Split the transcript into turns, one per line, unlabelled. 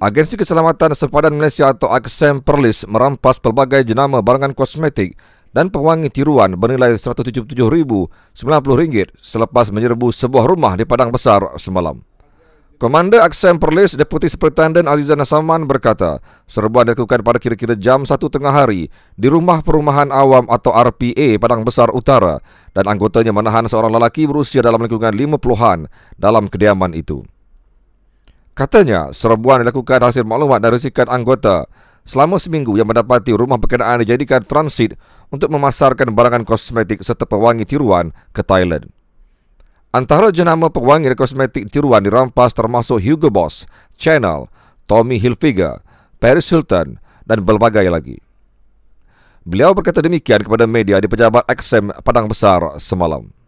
Agensi Keselamatan Sempadan Malaysia atau Aksem Perlis merampas pelbagai jenama barangan kosmetik dan pewangi tiruan bernilai RM177,090 selepas menyerbu sebuah rumah di Padang Besar semalam. Komander Aksem Perlis Deputi Superintendent Aliza Nasaman berkata, serbuan dilakukan pada kira-kira jam 1 tengah hari di rumah perumahan awam atau RPA Padang Besar Utara dan anggotanya menahan seorang lelaki berusia dalam lingkungan 50-an dalam kediaman itu. Katanya, serbuan dilakukan hasil maklumat dari sikat anggota selama seminggu yang mendapati rumah berkenaan dijadikan transit untuk memasarkan barangan kosmetik serta pewangi tiruan ke Thailand. Antara jenama pewangi dan kosmetik tiruan dirampas termasuk Hugo Boss, Chanel, Tommy Hilfiger, Paris Hilton dan berbagai lagi. Beliau berkata demikian kepada media di pejabat XM Padang Besar semalam.